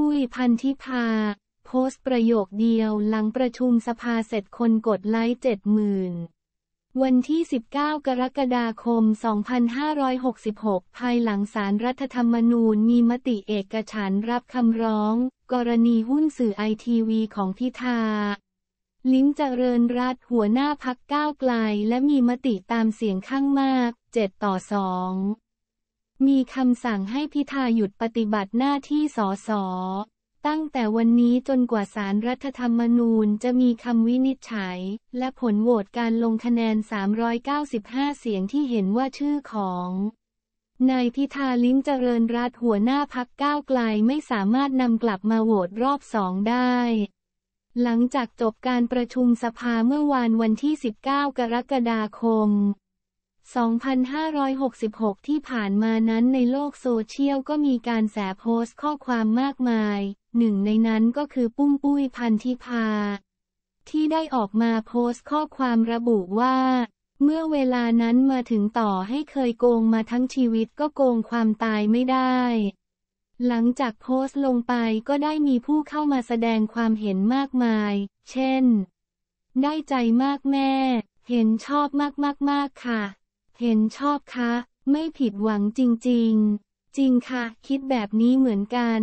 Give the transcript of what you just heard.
ปุ้ยพันธิพาโพสต์ประโยคเดียว หลังประชุมสภาเสร็จคนกดไลค์เจ็ดหมื่นวันที่ 19 กรกฎาคม 2566 ภายหลังสารรัฐธรรมนูญมีมติเอกฉันรับคำร้อง กรณีหุ้นสื่อไอทีวีของพิธาลิงจเจริญรัฐหัวหน้าพักก้าวไกลและมีมติตามเสียงข้างมาก 7 ต่อ 2มีคำสั่งให้พิธาหยุดปฏิบัติหน้าที่สส ตั้งแต่วันนี้จนกว่าสารรัฐธรรมนูญจะมีคำวินิจฉัย และผลโหวตการลงคะแนน 395 เสียงที่เห็นว่าชื่อของนายพิธาลิ้มเจริญรัตหัวหน้าพักก้าวไกลไม่สามารถนำกลับมาโหวตรอบสองได้ หลังจากจบการประชุมสภาเมื่อวานวันที่ 19 กรกฎาคม2566 ที่ผ่านมานั้นในโลกโซเชียลก็มีการแสโพสต์ข้อความมากมาย หนึ่งในนั้นก็คือปุ้มปุ้ยพันธิพา ที่ได้ออกมาโพสต์ข้อความระบุว่า เมื่อเวลานั้นมาถึงต่อให้เคยโกงมาทั้งชีวิตก็โกงความตายไม่ได้ หลังจากโพสต์ลงไปก็ได้มีผู้เข้ามาแสดงความเห็นมากมาย เช่น ได้ใจมากแม่ เห็นชอบมากๆ ๆค่ะเห็นชอบคะ ไม่ผิดหวังจริง ๆ จริงค่ะ คิดแบบนี้เหมือนกัน